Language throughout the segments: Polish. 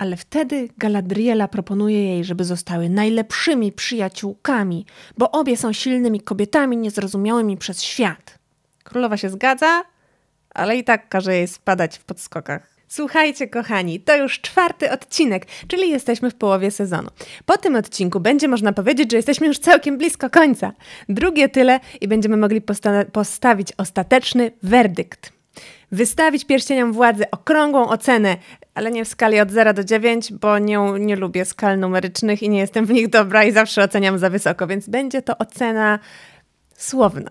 ale wtedy Galadriela proponuje jej, żeby zostały najlepszymi przyjaciółkami, bo obie są silnymi kobietami niezrozumiałymi przez świat. Królowa się zgadza, ale i tak każe jej spadać w podskokach. Słuchajcie, kochani, to już czwarty odcinek, czyli jesteśmy w połowie sezonu. Po tym odcinku będzie można powiedzieć, że jesteśmy już całkiem blisko końca. Drugie tyle i będziemy mogli posta postawić ostateczny werdykt. Wystawić pierścieniom władzy okrągłą ocenę ale nie w skali od 0 do 9, bo nie, nie lubię skal numerycznych i nie jestem w nich dobra i zawsze oceniam za wysoko, więc będzie to ocena słowna.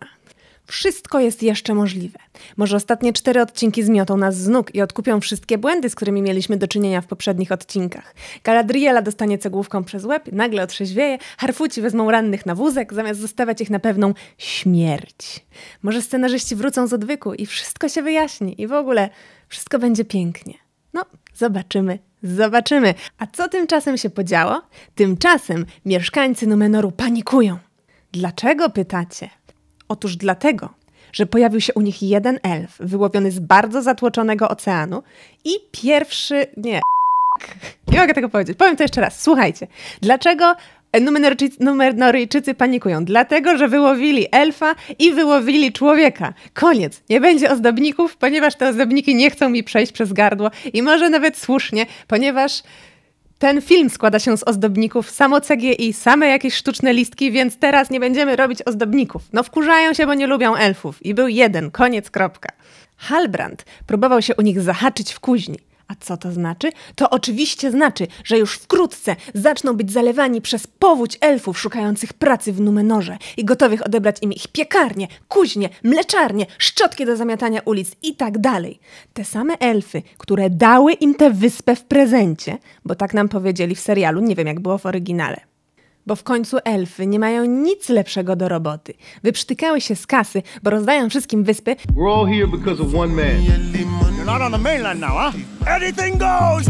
Wszystko jest jeszcze możliwe. Może ostatnie cztery odcinki zmiotą nas z nóg i odkupią wszystkie błędy, z którymi mieliśmy do czynienia w poprzednich odcinkach. Galadriela dostanie cegłówką przez łeb, nagle otrzeźwieje, harfuci wezmą rannych na wózek, zamiast zostawiać ich na pewną śmierć. Może scenarzyści wrócą z odwyku i wszystko się wyjaśni i w ogóle wszystko będzie pięknie. No, zobaczymy, zobaczymy. A co tymczasem się podziało? Tymczasem mieszkańcy Numenoru panikują. Dlaczego pytacie? Otóż dlatego, że pojawił się u nich jeden elf wyłowiony z bardzo zatłoczonego oceanu i pierwszy. Nie. Nie mogę tego powiedzieć. Powiem to jeszcze raz. Słuchajcie. Dlaczego E, numenorczycy, numenorczycy panikują, dlatego że wyłowili elfa i wyłowili człowieka. Koniec. Nie będzie ozdobników, ponieważ te ozdobniki nie chcą mi przejść przez gardło i może nawet słusznie, ponieważ ten film składa się z ozdobników, samo CGI, same jakieś sztuczne listki, więc teraz nie będziemy robić ozdobników. No wkurzają się, bo nie lubią elfów. I był jeden, koniec, kropka. Halbrand próbował się u nich zahaczyć w kuźni. A co to znaczy? To oczywiście znaczy, że już wkrótce zaczną być zalewani przez powódź elfów szukających pracy w Numenorze i gotowych odebrać im ich piekarnie, kuźnie, mleczarnie, szczotki do zamiatania ulic i tak dalej. Te same elfy, które dały im tę wyspę w prezencie, bo tak nam powiedzieli w serialu, nie wiem jak było w oryginale. Bo w końcu elfy nie mają nic lepszego do roboty. Wyprztykały się z kasy, bo rozdają wszystkim wyspy.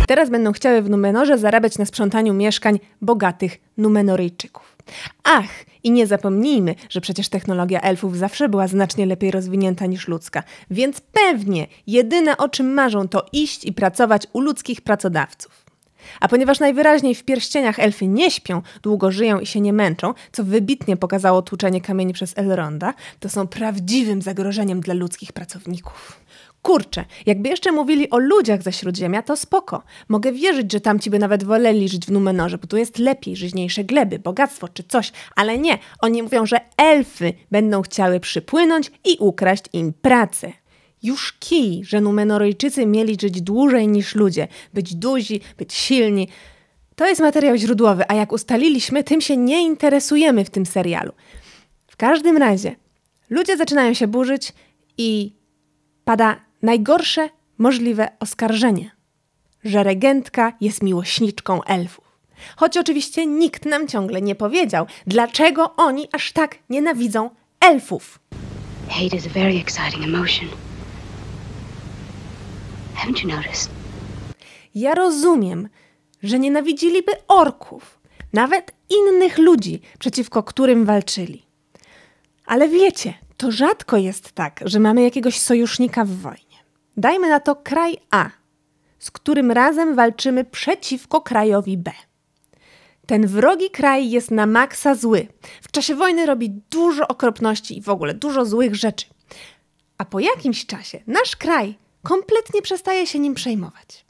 Teraz będą chciały w Numenorze zarabiać na sprzątaniu mieszkań bogatych Numenoryjczyków. Ach, i nie zapomnijmy, że przecież technologia elfów zawsze była znacznie lepiej rozwinięta niż ludzka, więc pewnie jedyne o czym marzą to iść i pracować u ludzkich pracodawców. A ponieważ najwyraźniej w pierścieniach elfy nie śpią, długo żyją i się nie męczą, co wybitnie pokazało tłuczenie kamieni przez Elronda, to są prawdziwym zagrożeniem dla ludzkich pracowników. Kurczę, jakby jeszcze mówili o ludziach ze Śródziemia, to spoko. Mogę wierzyć, że tamci by nawet woleli żyć w Numenorze, bo tu jest lepiej, żyźniejsze gleby, bogactwo czy coś, ale nie. Oni mówią, że elfy będą chciały przypłynąć i ukraść im pracę. Już kij, że Numenoryjczycy mieli żyć dłużej niż ludzie, być duzi, być silni. To jest materiał źródłowy, a jak ustaliliśmy, tym się nie interesujemy w tym serialu. W każdym razie, ludzie zaczynają się burzyć i pada najgorsze możliwe oskarżenie, że regentka jest miłośniczką elfów. Choć oczywiście nikt nam ciągle nie powiedział, dlaczego oni aż tak nienawidzą elfów. Hate is a very exciting emotion. Haven't you noticed? Ja rozumiem, że nienawidziliby orków, nawet innych ludzi, przeciwko którym walczyli. Ale wiecie, to rzadko jest tak, że mamy jakiegoś sojusznika w wojnie. Dajmy na to kraj A, z którym razem walczymy przeciwko krajowi B. Ten wrogi kraj jest na maksa zły. W czasie wojny robi dużo okropności i w ogóle dużo złych rzeczy. A po jakimś czasie nasz kraj kompletnie przestaje się nim przejmować.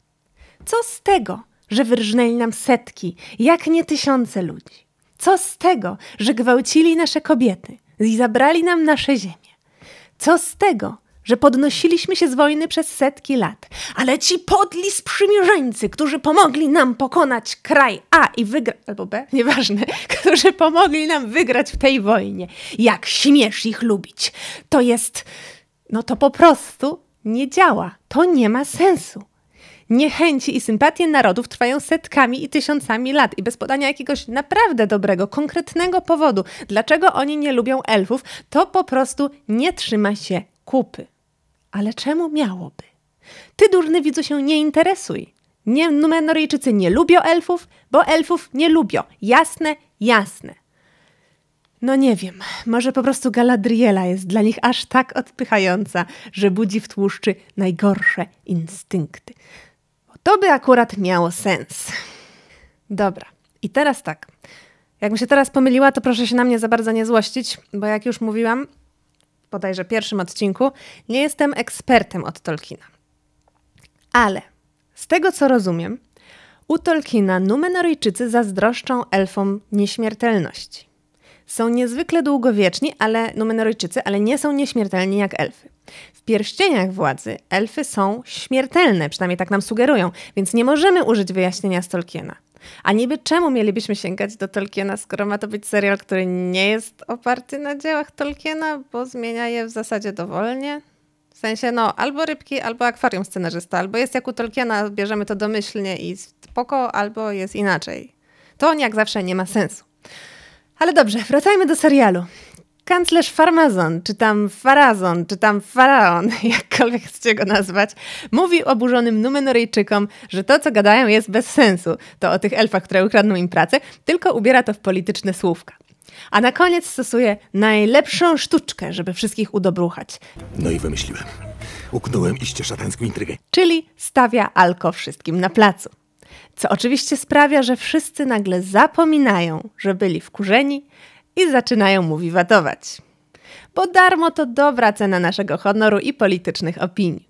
Co z tego, że wyrżnęli nam setki, jak nie tysiące ludzi? Co z tego, że gwałcili nasze kobiety i zabrali nam nasze ziemie? Co z tego, że podnosiliśmy się z wojny przez setki lat, ale ci podli sprzymierzeńcy, którzy pomogli nam pokonać kraj A i wygrać, albo B, nieważne, którzy pomogli nam wygrać w tej wojnie, jak śmiesz ich lubić, to jest, no to po prostu nie działa. To nie ma sensu. Niechęci i sympatie narodów trwają setkami i tysiącami lat i bez podania jakiegoś naprawdę dobrego, konkretnego powodu, dlaczego oni nie lubią elfów, to po prostu nie trzyma się kupy. Ale czemu miałoby? Ty, durny widzu, się nie interesuj. Nie, Numenoryjczycy nie lubią elfów, bo elfów nie lubią. Jasne, jasne. No nie wiem, może po prostu Galadriela jest dla nich aż tak odpychająca, że budzi w tłuszczy najgorsze instynkty. To by akurat miało sens. Dobra, i teraz tak. Jakbym się teraz pomyliła, to proszę się na mnie za bardzo nie złościć, bo jak już mówiłam, bodajże pierwszym odcinku, nie jestem ekspertem od Tolkiena. Ale z tego co rozumiem, u Tolkiena Numenoryjczycy zazdroszczą elfom nieśmiertelności. Są niezwykle długowieczni, ale Numenoryjczycy, no ale nie są nieśmiertelni jak elfy. W pierścieniach władzy elfy są śmiertelne, przynajmniej tak nam sugerują, więc nie możemy użyć wyjaśnienia Tolkiena. A niby czemu mielibyśmy sięgać do Tolkiena, skoro ma to być serial, który nie jest oparty na dziełach Tolkiena, bo zmienia je w zasadzie dowolnie? W sensie, no, albo rybki, albo akwarium scenarzysta, albo jest jak u Tolkiena, bierzemy to domyślnie i spoko, albo jest inaczej. To jak zawsze nie ma sensu. Ale dobrze, wracajmy do serialu. Kanclerz Farmazon, czy tam Farazon, czy tam Faraon, jakkolwiek chcecie go nazwać, mówi oburzonym Numenorejczykom, że to, co gadają, jest bez sensu. To o tych elfach, które ukradną im pracę, tylko ubiera to w polityczne słówka. A na koniec stosuje najlepszą sztuczkę, żeby wszystkich udobruchać. No i wymyśliłem. Uknąłem iście szatańską intrygę. Czyli stawia alko wszystkim na placu co oczywiście sprawia, że wszyscy nagle zapominają, że byli wkurzeni i zaczynają mówiwatować. Bo darmo to dobra cena naszego honoru i politycznych opinii.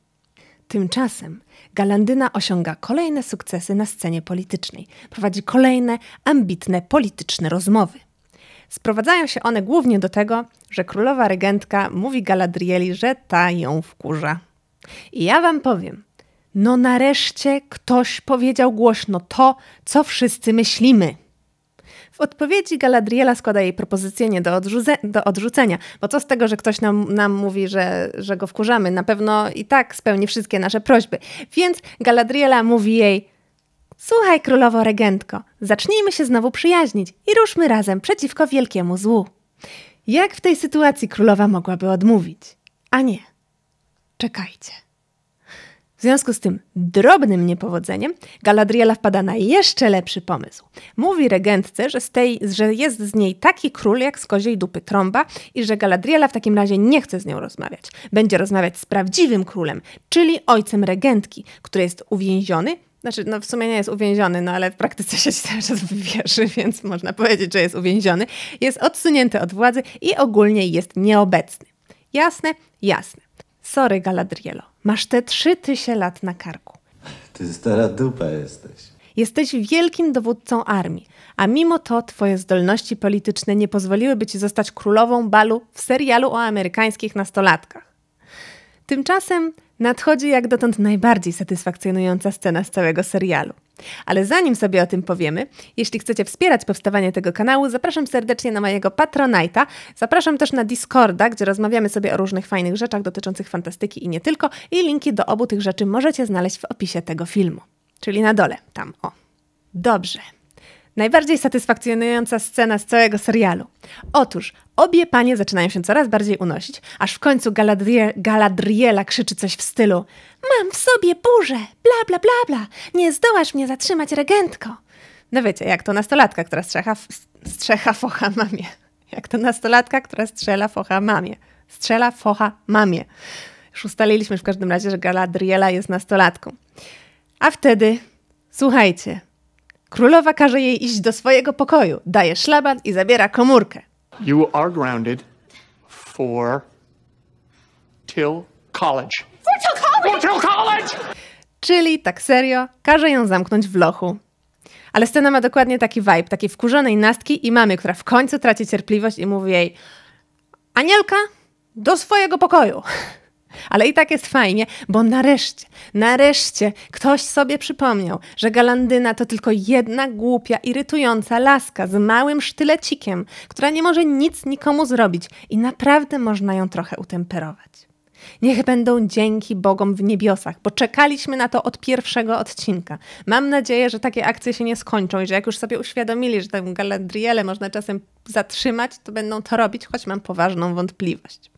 Tymczasem Galandyna osiąga kolejne sukcesy na scenie politycznej, prowadzi kolejne ambitne polityczne rozmowy. Sprowadzają się one głównie do tego, że królowa regentka mówi Galadrieli, że ta ją wkurza. I ja wam powiem, no nareszcie ktoś powiedział głośno to, co wszyscy myślimy. W odpowiedzi Galadriela składa jej propozycję nie do, do, odrzucenia, bo co z tego, że ktoś nam, nam mówi, że, że go wkurzamy, na pewno i tak spełni wszystkie nasze prośby. Więc Galadriela mówi jej: Słuchaj, królowo regentko, zacznijmy się znowu przyjaźnić i ruszmy razem przeciwko wielkiemu złu. Jak w tej sytuacji królowa mogłaby odmówić? A nie. Czekajcie. W związku z tym drobnym niepowodzeniem Galadriela wpada na jeszcze lepszy pomysł. Mówi regentce, że, z tej, że jest z niej taki król jak z koziej dupy trąba i że Galadriela w takim razie nie chce z nią rozmawiać. Będzie rozmawiać z prawdziwym królem, czyli ojcem regentki, który jest uwięziony znaczy, no w sumie nie jest uwięziony, no ale w praktyce się cały czas wierzy, więc można powiedzieć, że jest uwięziony. Jest odsunięty od władzy i ogólnie jest nieobecny. Jasne? Jasne. Sorry, Galadrielo, masz te trzy tysiące lat na karku. Ty stara dupa jesteś. Jesteś wielkim dowódcą armii, a mimo to twoje zdolności polityczne nie pozwoliłyby ci zostać królową balu w serialu o amerykańskich nastolatkach. Tymczasem Nadchodzi jak dotąd najbardziej satysfakcjonująca scena z całego serialu. Ale zanim sobie o tym powiemy, jeśli chcecie wspierać powstawanie tego kanału, zapraszam serdecznie na mojego Patronite'a. Zapraszam też na Discorda, gdzie rozmawiamy sobie o różnych fajnych rzeczach dotyczących fantastyki i nie tylko. I linki do obu tych rzeczy możecie znaleźć w opisie tego filmu. Czyli na dole, tam o. Dobrze, Najbardziej satysfakcjonująca scena z całego serialu. Otóż obie panie zaczynają się coraz bardziej unosić, aż w końcu Galadrie Galadriela krzyczy coś w stylu: Mam w sobie burzę, bla bla bla bla, nie zdołasz mnie zatrzymać, regentko. No wiecie, jak to nastolatka, która strzecha, strzecha focha mamie. Jak to nastolatka, która strzela focha mamie. Strzela focha mamie. Już ustaliliśmy w każdym razie, że Galadriela jest nastolatką. A wtedy, słuchajcie, Królowa każe jej iść do swojego pokoju, daje szlaban i zabiera komórkę. You are grounded for till college. For till college! For till college! Czyli, tak serio, każe ją zamknąć w lochu. Ale scena ma dokładnie taki vibe, takiej wkurzonej nastki i mamy, która w końcu traci cierpliwość i mówi jej Anielka, do swojego pokoju. Ale i tak jest fajnie, bo nareszcie, nareszcie ktoś sobie przypomniał, że galandyna to tylko jedna głupia, irytująca laska z małym sztylecikiem, która nie może nic nikomu zrobić i naprawdę można ją trochę utemperować. Niech będą dzięki Bogom w niebiosach, bo czekaliśmy na to od pierwszego odcinka. Mam nadzieję, że takie akcje się nie skończą i że jak już sobie uświadomili, że tę Galadrielę można czasem zatrzymać, to będą to robić, choć mam poważną wątpliwość.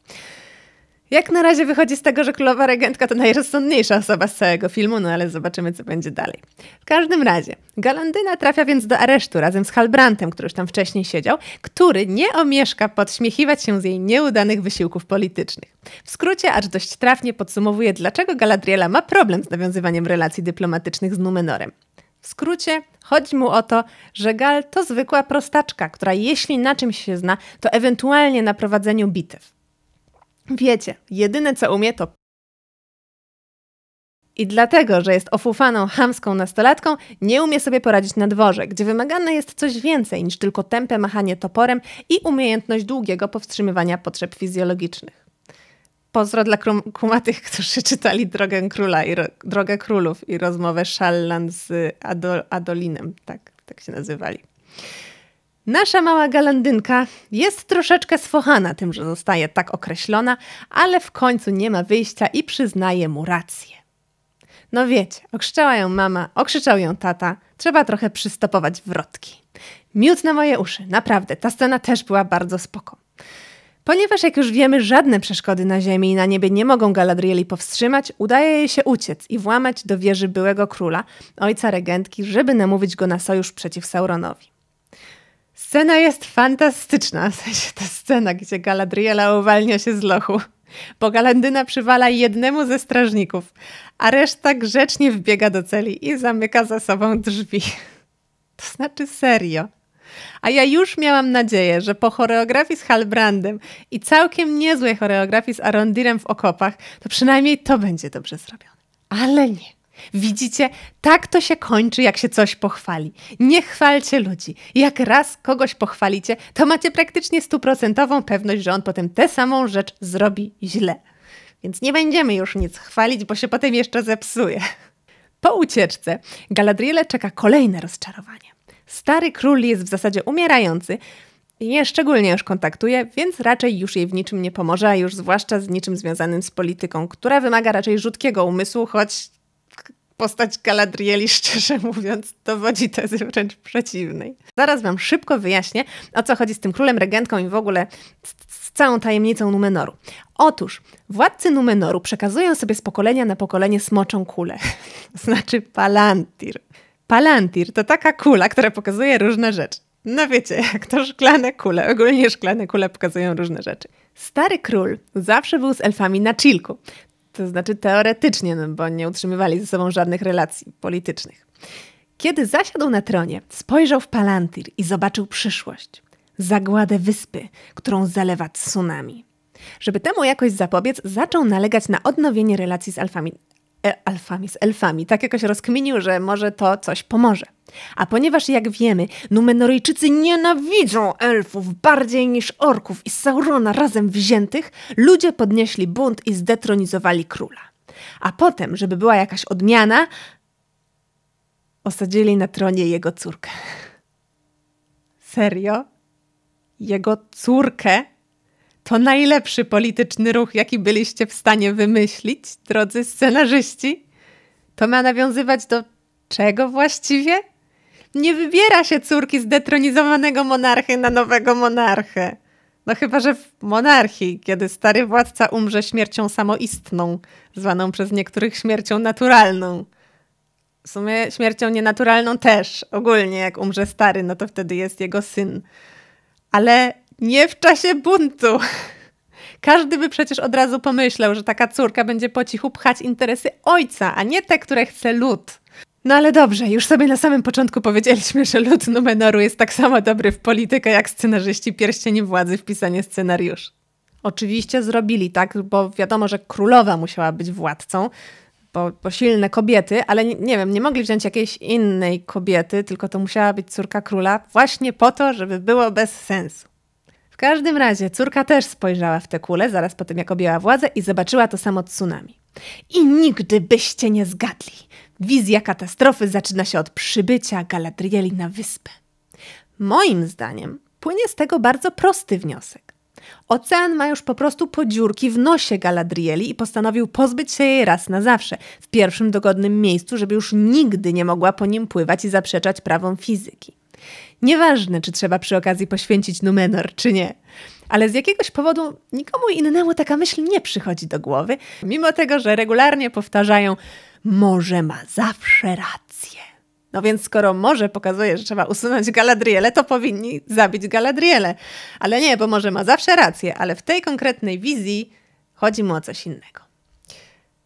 Jak na razie wychodzi z tego, że królowa regentka to najrozsądniejsza osoba z całego filmu, no ale zobaczymy, co będzie dalej. W każdym razie, Galandyna trafia więc do aresztu razem z Halbrantem, który już tam wcześniej siedział, który nie omieszka podśmiechiwać się z jej nieudanych wysiłków politycznych. W skrócie, aż dość trafnie podsumowuje, dlaczego Galadriela ma problem z nawiązywaniem relacji dyplomatycznych z Numenorem. W skrócie, chodzi mu o to, że Gal to zwykła prostaczka, która jeśli na czymś się zna, to ewentualnie na prowadzeniu bitew. Wiecie, jedyne co umie to i dlatego, że jest ofufaną, hamską nastolatką, nie umie sobie poradzić na dworze, gdzie wymagane jest coś więcej niż tylko tempe machanie toporem i umiejętność długiego powstrzymywania potrzeb fizjologicznych. Pozdro dla kumatych, którzy czytali Drogę Króla i Drogę Królów i rozmowę Szallan z Adolinem, tak, tak się nazywali. Nasza mała galandynka jest troszeczkę sfochana tym, że zostaje tak określona, ale w końcu nie ma wyjścia i przyznaje mu rację. No wiecie, okrzyczała ją mama, okrzyczał ją tata, trzeba trochę przystopować wrotki. Miód na moje uszy, naprawdę, ta scena też była bardzo spoko. Ponieważ jak już wiemy, żadne przeszkody na ziemi i na niebie nie mogą Galadrieli powstrzymać, udaje jej się uciec i włamać do wieży byłego króla, ojca regentki, żeby namówić go na sojusz przeciw Sauronowi. Scena jest fantastyczna, w sensie ta scena, gdzie Galadriela uwalnia się z lochu, bo Galandyna przywala jednemu ze strażników, a reszta grzecznie wbiega do celi i zamyka za sobą drzwi. To znaczy serio. A ja już miałam nadzieję, że po choreografii z Halbrandem i całkiem niezłej choreografii z Arondirem w okopach, to przynajmniej to będzie dobrze zrobione. Ale nie. Widzicie, tak to się kończy, jak się coś pochwali. Nie chwalcie ludzi. Jak raz kogoś pochwalicie, to macie praktycznie stuprocentową pewność, że on potem tę samą rzecz zrobi źle. Więc nie będziemy już nic chwalić, bo się potem jeszcze zepsuje. Po ucieczce Galadriele czeka kolejne rozczarowanie. Stary król jest w zasadzie umierający, nie szczególnie już kontaktuje, więc raczej już jej w niczym nie pomoże, a już zwłaszcza z niczym związanym z polityką, która wymaga raczej rzutkiego umysłu, choć postać Galadrieli, szczerze mówiąc, dowodzi tezy wręcz przeciwnej. Zaraz wam szybko wyjaśnię, o co chodzi z tym królem, regentką i w ogóle z, całą tajemnicą Numenoru. Otóż władcy Numenoru przekazują sobie z pokolenia na pokolenie smoczą kulę, znaczy palantir. Palantir to taka kula, która pokazuje różne rzeczy. No wiecie, jak to szklane kule, ogólnie szklane kule pokazują różne rzeczy. Stary król zawsze był z elfami na chillku. To znaczy teoretycznie, no bo nie utrzymywali ze sobą żadnych relacji politycznych. Kiedy zasiadł na tronie, spojrzał w Palantir i zobaczył przyszłość. Zagładę wyspy, którą zalewa tsunami. Żeby temu jakoś zapobiec, zaczął nalegać na odnowienie relacji z alfami, Elfami z elfami. Tak jakoś rozkminił, że może to coś pomoże. A ponieważ, jak wiemy, Numenoryjczycy nienawidzą elfów bardziej niż orków i Saurona razem wziętych, ludzie podnieśli bunt i zdetronizowali króla. A potem, żeby była jakaś odmiana, osadzili na tronie jego córkę. Serio? Jego córkę? To najlepszy polityczny ruch, jaki byliście w stanie wymyślić, drodzy scenarzyści. To ma nawiązywać do czego właściwie? Nie wybiera się córki zdetronizowanego monarchy na nowego monarchę. No chyba, że w monarchii, kiedy stary władca umrze śmiercią samoistną, zwaną przez niektórych śmiercią naturalną. W sumie śmiercią nienaturalną też, ogólnie jak umrze stary, no to wtedy jest jego syn. Ale nie w czasie buntu. Każdy by przecież od razu pomyślał, że taka córka będzie po cichu pchać interesy ojca, a nie te, które chce lud. No ale dobrze, już sobie na samym początku powiedzieliśmy, że lud Numenoru jest tak samo dobry w politykę jak scenarzyści pierścieni władzy w pisanie scenariuszy. Oczywiście zrobili tak, bo wiadomo, że królowa musiała być władcą, bo, bo silne kobiety, ale nie, nie, wiem, nie mogli wziąć jakiejś innej kobiety, tylko to musiała być córka króla, właśnie po to, żeby było bez sensu każdym razie córka też spojrzała w tę kulę zaraz po tym, jak objęła władzę i zobaczyła to samo tsunami. I nigdy byście nie zgadli. Wizja katastrofy zaczyna się od przybycia Galadrieli na wyspę. Moim zdaniem płynie z tego bardzo prosty wniosek. Ocean ma już po prostu podziurki w nosie Galadrieli i postanowił pozbyć się jej raz na zawsze, w pierwszym dogodnym miejscu, żeby już nigdy nie mogła po nim pływać i zaprzeczać prawom fizyki. Nieważne, czy trzeba przy okazji poświęcić Numenor, czy nie. Ale z jakiegoś powodu nikomu innemu taka myśl nie przychodzi do głowy, mimo tego, że regularnie powtarzają: Może ma zawsze rację. No więc skoro może pokazuje, że trzeba usunąć Galadrielę, to powinni zabić Galadrielę. Ale nie, bo może ma zawsze rację, ale w tej konkretnej wizji chodzi mu o coś innego.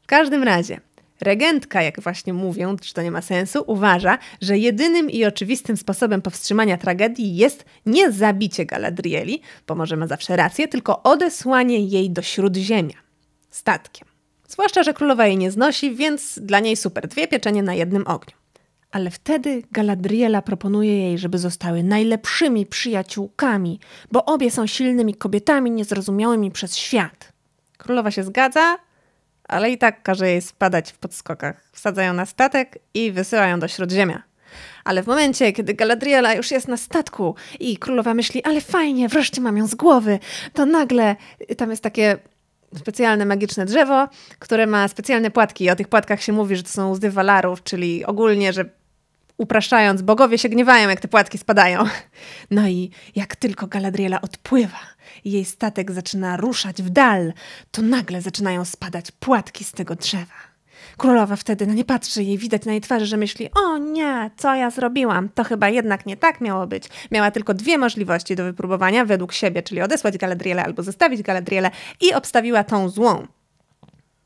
W każdym razie, Regentka, jak właśnie mówią, czy to nie ma sensu, uważa, że jedynym i oczywistym sposobem powstrzymania tragedii jest nie zabicie Galadrieli, bo może ma zawsze rację, tylko odesłanie jej do śródziemia statkiem. Zwłaszcza, że królowa jej nie znosi, więc dla niej super dwie pieczenie na jednym ogniu. Ale wtedy Galadriela proponuje jej, żeby zostały najlepszymi przyjaciółkami, bo obie są silnymi kobietami niezrozumiałymi przez świat. Królowa się zgadza, ale i tak każe jej spadać w podskokach. Wsadzają na statek i wysyłają do śródziemia. Ale w momencie, kiedy Galadriela już jest na statku i królowa myśli, ale fajnie, wreszcie mam ją z głowy, to nagle y, tam jest takie specjalne magiczne drzewo, które ma specjalne płatki. O tych płatkach się mówi, że to są łzy walarów, czyli ogólnie, że upraszczając, bogowie się gniewają, jak te płatki spadają. No i jak tylko Galadriela odpływa i jej statek zaczyna ruszać w dal, to nagle zaczynają spadać płatki z tego drzewa. Królowa wtedy na no nie patrzy, jej widać na jej twarzy, że myśli: O nie, co ja zrobiłam? To chyba jednak nie tak miało być. Miała tylko dwie możliwości do wypróbowania według siebie, czyli odesłać Galadrielę albo zostawić Galadrielę i obstawiła tą złą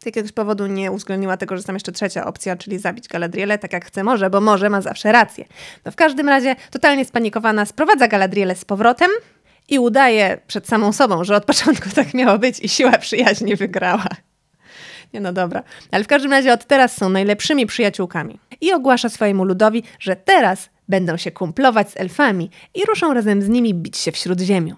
z jakiegoś powodu nie uwzględniła tego, że jest tam jeszcze trzecia opcja, czyli zabić Galadrielę tak jak chce może, bo może ma zawsze rację. No w każdym razie totalnie spanikowana sprowadza Galadrielę z powrotem i udaje przed samą sobą, że od początku tak miało być i siła przyjaźni wygrała. Nie no dobra. Ale w każdym razie od teraz są najlepszymi przyjaciółkami. I ogłasza swojemu ludowi, że teraz będą się kumplować z elfami i ruszą razem z nimi bić się w śródziemiu.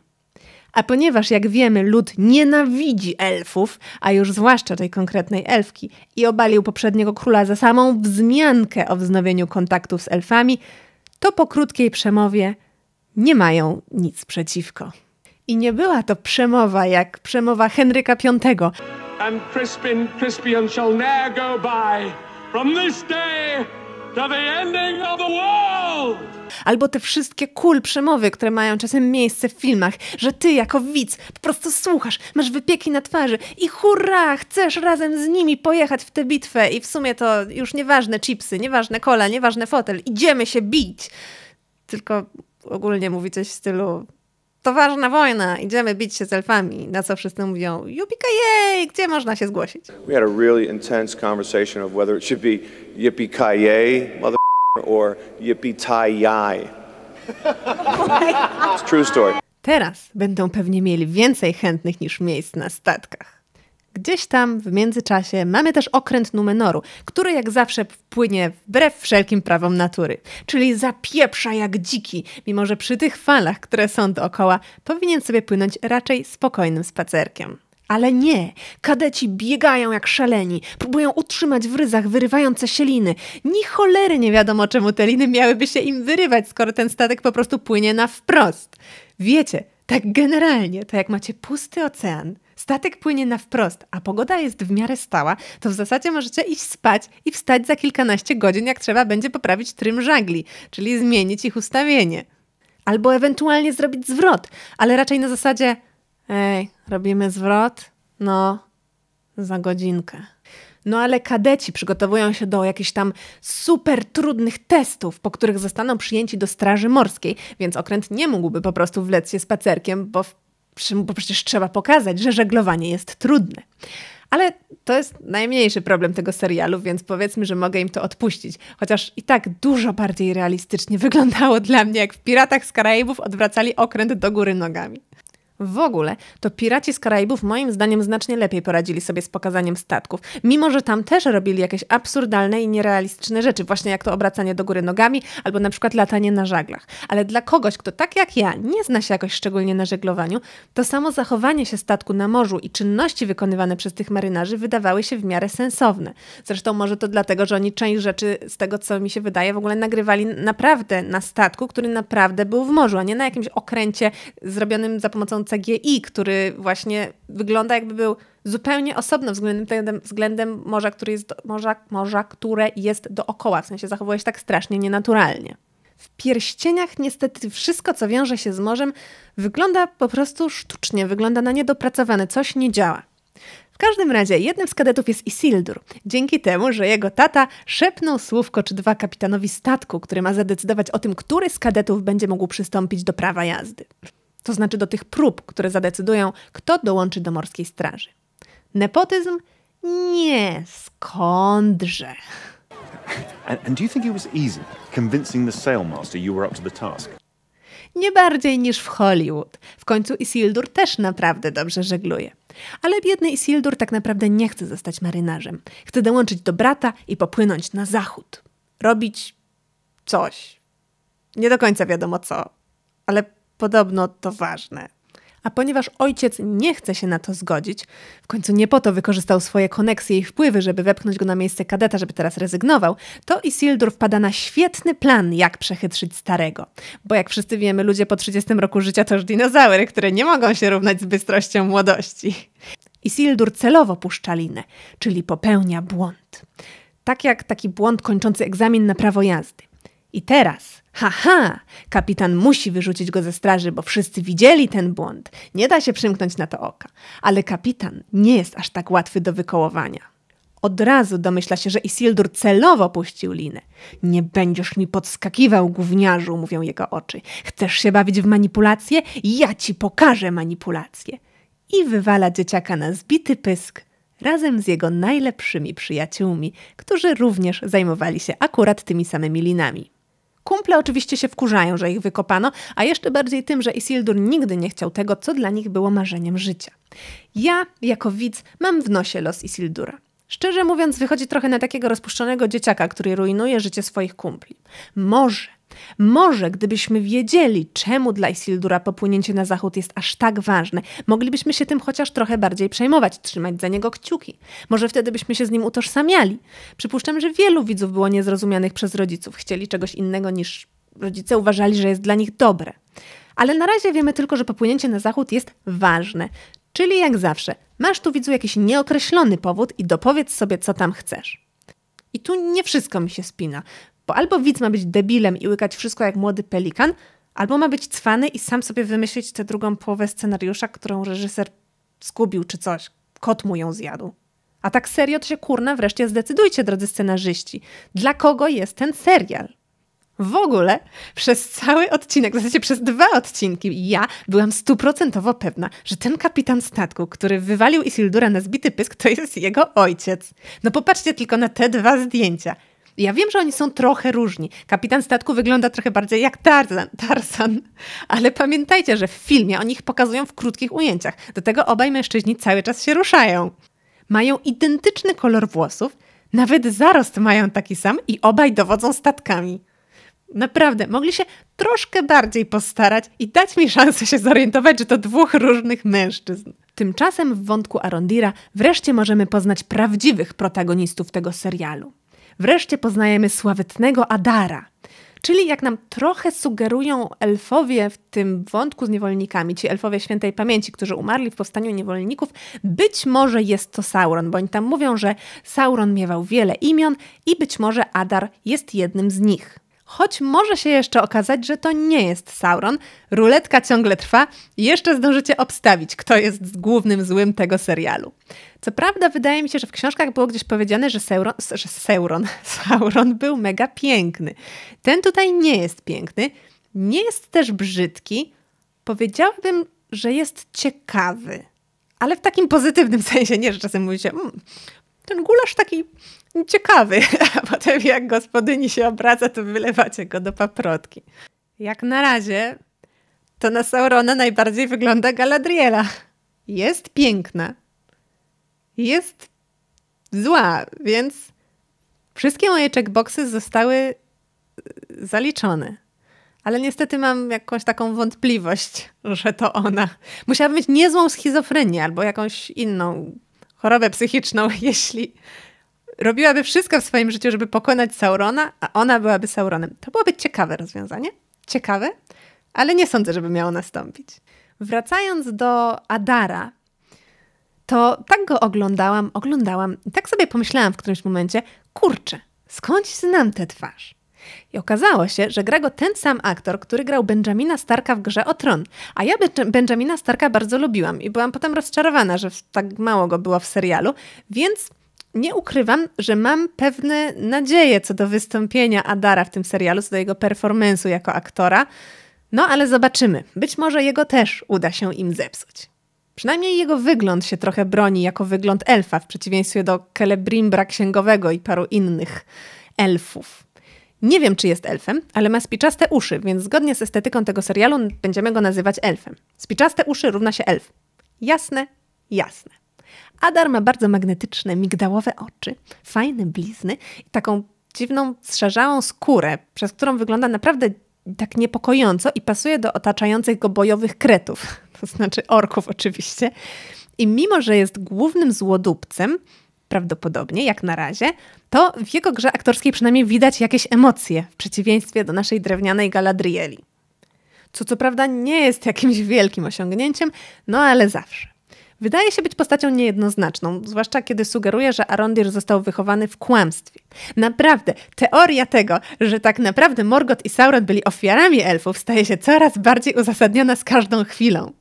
A ponieważ, jak wiemy, lud nienawidzi elfów, a już zwłaszcza tej konkretnej elfki, i obalił poprzedniego króla za samą wzmiankę o wznowieniu kontaktów z elfami, to po krótkiej przemowie nie mają nic przeciwko. I nie była to przemowa jak przemowa Henryka V. And Crispin Crispian shall ne'er go by from this day to the ending of the world! albo te wszystkie cool przemowy, które mają czasem miejsce w filmach, że ty jako widz po prostu słuchasz, masz wypieki na twarzy i hurra, chcesz razem z nimi pojechać w tę bitwę i w sumie to już nieważne chipsy, nieważne kola, nieważne fotel, idziemy się bić. Tylko ogólnie mówi coś w stylu to ważna wojna, idziemy bić się z elfami, na co wszyscy mówią, jupika jej, gdzie można się zgłosić? We had a really intense conversation of whether it should be yippee ki or yippee tie yai. It's true story. Teraz będą pewnie mieli więcej chętnych niż miejsc na statkach. Gdzieś tam w międzyczasie mamy też okręt Numenoru, który jak zawsze wpłynie wbrew wszelkim prawom natury, czyli zapieprza jak dziki, mimo że przy tych falach, które są dookoła, powinien sobie płynąć raczej spokojnym spacerkiem. Ale nie. Kadeci biegają jak szaleni, próbują utrzymać w ryzach wyrywające się liny. Ni cholery nie wiadomo, czemu te liny miałyby się im wyrywać, skoro ten statek po prostu płynie na wprost. Wiecie, tak generalnie, to jak macie pusty ocean, statek płynie na wprost, a pogoda jest w miarę stała, to w zasadzie możecie iść spać i wstać za kilkanaście godzin, jak trzeba będzie poprawić trym żagli, czyli zmienić ich ustawienie. Albo ewentualnie zrobić zwrot, ale raczej na zasadzie ej, robimy zwrot, no, za godzinkę. No ale kadeci przygotowują się do jakichś tam super trudnych testów, po których zostaną przyjęci do Straży Morskiej, więc okręt nie mógłby po prostu wlec się spacerkiem, bo, bo przecież trzeba pokazać, że żeglowanie jest trudne. Ale to jest najmniejszy problem tego serialu, więc powiedzmy, że mogę im to odpuścić. Chociaż i tak dużo bardziej realistycznie wyglądało dla mnie, jak w Piratach z Karaibów odwracali okręt do góry nogami w ogóle, to piraci z Karaibów moim zdaniem znacznie lepiej poradzili sobie z pokazaniem statków, mimo że tam też robili jakieś absurdalne i nierealistyczne rzeczy, właśnie jak to obracanie do góry nogami albo na przykład latanie na żaglach. Ale dla kogoś, kto tak jak ja nie zna się jakoś szczególnie na żeglowaniu, to samo zachowanie się statku na morzu i czynności wykonywane przez tych marynarzy wydawały się w miarę sensowne. Zresztą może to dlatego, że oni część rzeczy z tego, co mi się wydaje, w ogóle nagrywali naprawdę na statku, który naprawdę był w morzu, a nie na jakimś okręcie zrobionym za pomocą CGI, który właśnie wygląda jakby był zupełnie osobno względem, względem morza, który jest, morza, morza, które jest dookoła. W sensie zachowuje się tak strasznie nienaturalnie. W pierścieniach niestety wszystko, co wiąże się z morzem, wygląda po prostu sztucznie, wygląda na niedopracowane, coś nie działa. W każdym razie jednym z kadetów jest Isildur, dzięki temu, że jego tata szepnął słówko czy dwa kapitanowi statku, który ma zadecydować o tym, który z kadetów będzie mógł przystąpić do prawa jazdy to znaczy do tych prób, które zadecydują, kto dołączy do morskiej straży. Nepotyzm? Nie, skądże. Nie bardziej niż w Hollywood. W końcu Isildur też naprawdę dobrze żegluje. Ale biedny Isildur tak naprawdę nie chce zostać marynarzem. Chce dołączyć do brata i popłynąć na zachód. Robić coś. Nie do końca wiadomo co, ale Podobno to ważne. A ponieważ ojciec nie chce się na to zgodzić, w końcu nie po to wykorzystał swoje koneksje i wpływy, żeby wepchnąć go na miejsce kadeta, żeby teraz rezygnował, to Isildur wpada na świetny plan, jak przechytrzyć starego. Bo jak wszyscy wiemy, ludzie po 30 roku życia to już dinozaury, które nie mogą się równać z bystrością młodości. Isildur celowo puszcza linę, czyli popełnia błąd. Tak jak taki błąd kończący egzamin na prawo jazdy. I teraz, haha, kapitan musi wyrzucić go ze straży, bo wszyscy widzieli ten błąd. Nie da się przymknąć na to oka. Ale kapitan nie jest aż tak łatwy do wykołowania. Od razu domyśla się, że Isildur celowo puścił linę. Nie będziesz mi podskakiwał, gówniarzu, mówią jego oczy. Chcesz się bawić w manipulacje? Ja ci pokażę manipulacje. I wywala dzieciaka na zbity pysk razem z jego najlepszymi przyjaciółmi, którzy również zajmowali się akurat tymi samymi linami. Kumple oczywiście się wkurzają, że ich wykopano, a jeszcze bardziej tym, że Isildur nigdy nie chciał tego, co dla nich było marzeniem życia. Ja, jako widz, mam w nosie los Isildura. Szczerze mówiąc, wychodzi trochę na takiego rozpuszczonego dzieciaka, który rujnuje życie swoich kumpli. Może, może gdybyśmy wiedzieli, czemu dla Isildura popłynięcie na zachód jest aż tak ważne, moglibyśmy się tym chociaż trochę bardziej przejmować, trzymać za niego kciuki. Może wtedy byśmy się z nim utożsamiali. Przypuszczam, że wielu widzów było niezrozumianych przez rodziców, chcieli czegoś innego niż rodzice uważali, że jest dla nich dobre. Ale na razie wiemy tylko, że popłynięcie na zachód jest ważne. Czyli jak zawsze, masz tu widzu jakiś nieokreślony powód i dopowiedz sobie, co tam chcesz. I tu nie wszystko mi się spina. Bo albo widz ma być debilem i łykać wszystko jak młody pelikan, albo ma być cwany i sam sobie wymyślić tę drugą połowę scenariusza, którą reżyser skubił czy coś. Kot mu ją zjadł. A tak serio to się kurna wreszcie zdecydujcie, drodzy scenarzyści. Dla kogo jest ten serial? W ogóle przez cały odcinek, w zasadzie przez dwa odcinki, ja byłam stuprocentowo pewna, że ten kapitan statku, który wywalił Isildura na zbity pysk, to jest jego ojciec. No popatrzcie tylko na te dwa zdjęcia. Ja wiem, że oni są trochę różni. Kapitan statku wygląda trochę bardziej jak Tarzan, Tarzan, ale pamiętajcie, że w filmie oni ich pokazują w krótkich ujęciach. Do tego obaj mężczyźni cały czas się ruszają. Mają identyczny kolor włosów, nawet zarost mają taki sam i obaj dowodzą statkami. Naprawdę, mogli się troszkę bardziej postarać i dać mi szansę się zorientować, że to dwóch różnych mężczyzn. Tymczasem w wątku Arondira wreszcie możemy poznać prawdziwych protagonistów tego serialu wreszcie poznajemy sławetnego Adara. Czyli jak nam trochę sugerują elfowie w tym wątku z niewolnikami, ci elfowie świętej pamięci, którzy umarli w powstaniu niewolników, być może jest to Sauron, bo oni tam mówią, że Sauron miewał wiele imion i być może Adar jest jednym z nich choć może się jeszcze okazać, że to nie jest Sauron. Ruletka ciągle trwa i jeszcze zdążycie obstawić, kto jest głównym złym tego serialu. Co prawda, wydaje mi się, że w książkach było gdzieś powiedziane, że, Sauron, że Sauron był mega piękny. Ten tutaj nie jest piękny, nie jest też brzydki. Powiedziałbym, że jest ciekawy. Ale w takim pozytywnym sensie, nie, że czasem mówicie, mmm, ten gulasz taki ciekawy, a potem jak gospodyni się obraca, to wylewacie go do paprotki. Jak na razie to na Saurona najbardziej wygląda Galadriela. Jest piękna. Jest zła, więc wszystkie moje checkboxy zostały e, zaliczone. Ale niestety mam jakąś taką wątpliwość, że to ona. musiałaby mieć niezłą schizofrenię albo jakąś inną chorobę psychiczną, jeśli robiłaby wszystko w swoim życiu, żeby pokonać Saurona, a ona byłaby Sauronem. To byłoby ciekawe rozwiązanie. Ciekawe, ale nie sądzę, żeby miało nastąpić. Wracając do Adara, to tak go oglądałam, oglądałam i tak sobie pomyślałam w którymś momencie, kurczę, skąd znam tę twarz? I okazało się, że gra go ten sam aktor, który grał Benjamina Starka w grze o Tron. A ja Benjamina Starka bardzo lubiłam i byłam potem rozczarowana, że tak mało go było w serialu, więc nie ukrywam, że mam pewne nadzieje co do wystąpienia Adara w tym serialu, co do jego performance'u jako aktora. No ale zobaczymy. Być może jego też uda się im zepsuć. Przynajmniej jego wygląd się trochę broni jako wygląd elfa, w przeciwieństwie do Celebrimbra księgowego i paru innych elfów. Nie wiem, czy jest elfem, ale ma spiczaste uszy, więc zgodnie z estetyką tego serialu będziemy go nazywać elfem. Spiczaste uszy równa się elf. Jasne, jasne. Adar ma bardzo magnetyczne, migdałowe oczy, fajne blizny i taką dziwną, strzeżałą skórę, przez którą wygląda naprawdę tak niepokojąco i pasuje do otaczających go bojowych kretów, to znaczy orków oczywiście. I mimo, że jest głównym złodupcem, prawdopodobnie, jak na razie, to w jego grze aktorskiej przynajmniej widać jakieś emocje, w przeciwieństwie do naszej drewnianej Galadrieli. Co co prawda nie jest jakimś wielkim osiągnięciem, no ale zawsze. Wydaje się być postacią niejednoznaczną, zwłaszcza kiedy sugeruje, że Arondir został wychowany w kłamstwie. Naprawdę, teoria tego, że tak naprawdę Morgoth i Sauron byli ofiarami elfów, staje się coraz bardziej uzasadniona z każdą chwilą.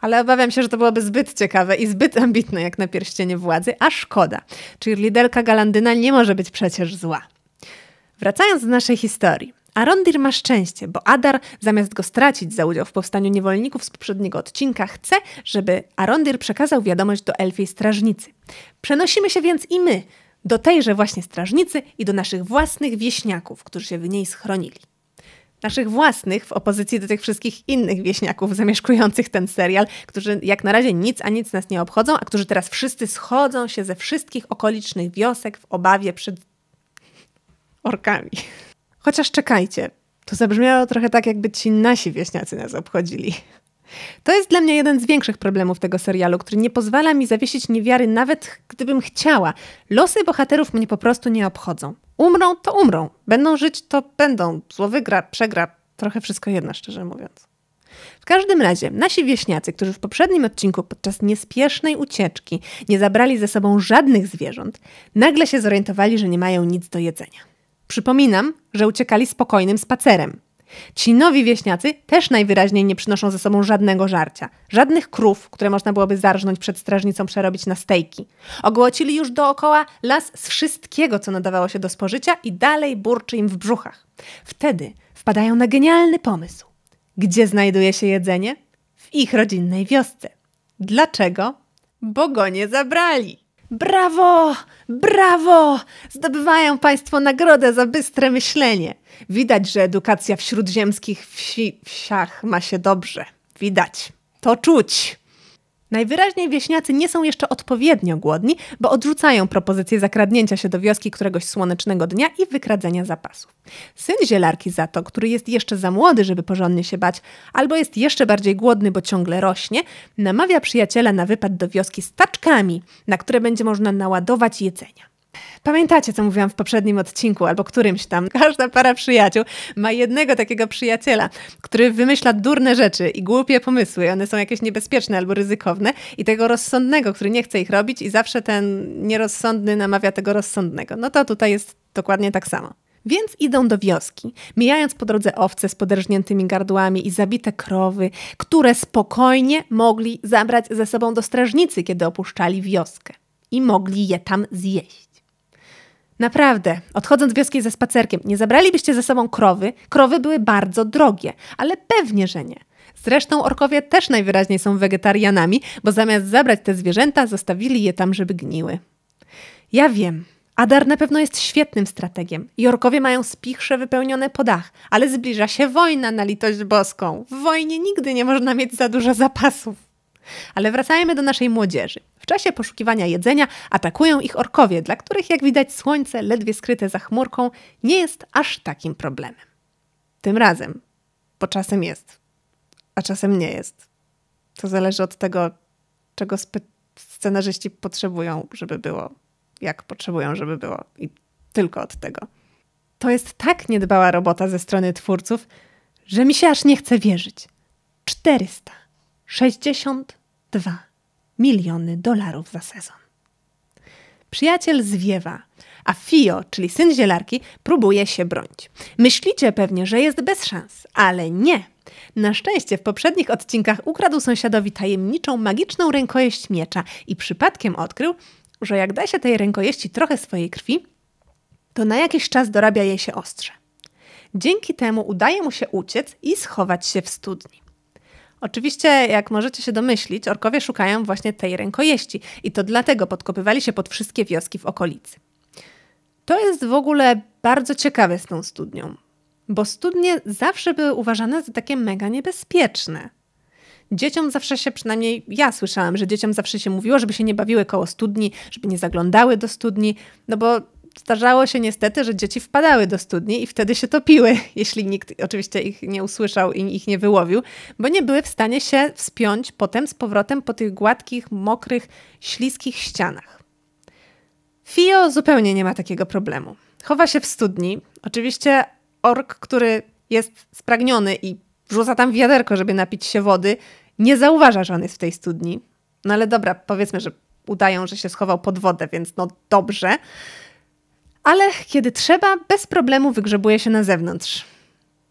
Ale obawiam się, że to byłoby zbyt ciekawe i zbyt ambitne jak na pierścienie władzy, a szkoda. Czyli liderka Galandyna nie może być przecież zła. Wracając do naszej historii. Arondir ma szczęście, bo Adar zamiast go stracić za udział w powstaniu niewolników z poprzedniego odcinka, chce, żeby Arondir przekazał wiadomość do elfiej strażnicy. Przenosimy się więc i my do tejże właśnie strażnicy i do naszych własnych wieśniaków, którzy się w niej schronili. Naszych własnych, w opozycji do tych wszystkich innych wieśniaków zamieszkujących ten serial, którzy jak na razie nic a nic nas nie obchodzą, a którzy teraz wszyscy schodzą się ze wszystkich okolicznych wiosek w obawie przed orkami. Chociaż czekajcie, to zabrzmiało trochę tak, jakby ci nasi wieśniacy nas obchodzili. To jest dla mnie jeden z większych problemów tego serialu, który nie pozwala mi zawiesić niewiary, nawet gdybym chciała. Losy bohaterów mnie po prostu nie obchodzą. Umrą, to umrą. Będą żyć, to będą. Zło wygra, przegra. Trochę wszystko jedno, szczerze mówiąc. W każdym razie, nasi wieśniacy, którzy w poprzednim odcinku podczas niespiesznej ucieczki nie zabrali ze sobą żadnych zwierząt, nagle się zorientowali, że nie mają nic do jedzenia. Przypominam, że uciekali spokojnym spacerem. Ci nowi wieśniacy też najwyraźniej nie przynoszą ze sobą żadnego żarcia, żadnych krów, które można byłoby zarżnąć przed strażnicą, przerobić na stejki. Ogłocili już dookoła las z wszystkiego, co nadawało się do spożycia i dalej burczy im w brzuchach. Wtedy wpadają na genialny pomysł. Gdzie znajduje się jedzenie? W ich rodzinnej wiosce. Dlaczego? Bo go nie zabrali. Brawo! Brawo! Zdobywają Państwo nagrodę za bystre myślenie. Widać, że edukacja w śródziemskich wsi, wsiach ma się dobrze. Widać. To czuć. Najwyraźniej wieśniacy nie są jeszcze odpowiednio głodni, bo odrzucają propozycję zakradnięcia się do wioski któregoś słonecznego dnia i wykradzenia zapasów. Syn zielarki za to, który jest jeszcze za młody, żeby porządnie się bać, albo jest jeszcze bardziej głodny, bo ciągle rośnie, namawia przyjaciela na wypad do wioski z taczkami, na które będzie można naładować jedzenia. Pamiętacie, co mówiłam w poprzednim odcinku albo którymś tam? Każda para przyjaciół ma jednego takiego przyjaciela, który wymyśla durne rzeczy i głupie pomysły. One są jakieś niebezpieczne albo ryzykowne, i tego rozsądnego, który nie chce ich robić, i zawsze ten nierozsądny namawia tego rozsądnego. No to tutaj jest dokładnie tak samo. Więc idą do wioski, mijając po drodze owce z poderżniętymi gardłami i zabite krowy, które spokojnie mogli zabrać ze sobą do strażnicy, kiedy opuszczali wioskę i mogli je tam zjeść. Naprawdę, odchodząc wioski ze spacerkiem, nie zabralibyście ze sobą krowy? Krowy były bardzo drogie, ale pewnie, że nie. Zresztą orkowie też najwyraźniej są wegetarianami, bo zamiast zabrać te zwierzęta, zostawili je tam, żeby gniły. Ja wiem, Adar na pewno jest świetnym strategiem i orkowie mają spichrze wypełnione po dach, ale zbliża się wojna na litość boską. W wojnie nigdy nie można mieć za dużo zapasów. Ale wracajmy do naszej młodzieży. W czasie poszukiwania jedzenia atakują ich orkowie, dla których jak widać słońce, ledwie skryte za chmurką, nie jest aż takim problemem. Tym razem, bo czasem jest, a czasem nie jest. To zależy od tego, czego scenarzyści potrzebują, żeby było, jak potrzebują, żeby było i tylko od tego. To jest tak niedbała robota ze strony twórców, że mi się aż nie chce wierzyć. 460 2 miliony dolarów za sezon. Przyjaciel zwiewa, a Fio, czyli syn zielarki, próbuje się bronić. Myślicie pewnie, że jest bez szans, ale nie. Na szczęście w poprzednich odcinkach ukradł sąsiadowi tajemniczą, magiczną rękojeść miecza i przypadkiem odkrył, że jak da się tej rękojeści trochę swojej krwi, to na jakiś czas dorabia jej się ostrze. Dzięki temu udaje mu się uciec i schować się w studni. Oczywiście, jak możecie się domyślić, orkowie szukają właśnie tej rękojeści i to dlatego podkopywali się pod wszystkie wioski w okolicy. To jest w ogóle bardzo ciekawe z tą studnią, bo studnie zawsze były uważane za takie mega niebezpieczne. Dzieciom zawsze się, przynajmniej ja słyszałam, że dzieciom zawsze się mówiło, żeby się nie bawiły koło studni, żeby nie zaglądały do studni, no bo Zdarzało się niestety, że dzieci wpadały do studni i wtedy się topiły, jeśli nikt oczywiście ich nie usłyszał i ich nie wyłowił, bo nie były w stanie się wspiąć potem z powrotem po tych gładkich, mokrych, śliskich ścianach. Fio zupełnie nie ma takiego problemu. Chowa się w studni. Oczywiście ork, który jest spragniony i rzuca tam wiaderko, żeby napić się wody, nie zauważa, że on jest w tej studni. No ale dobra, powiedzmy, że udają, że się schował pod wodę, więc no dobrze ale kiedy trzeba, bez problemu wygrzebuje się na zewnątrz.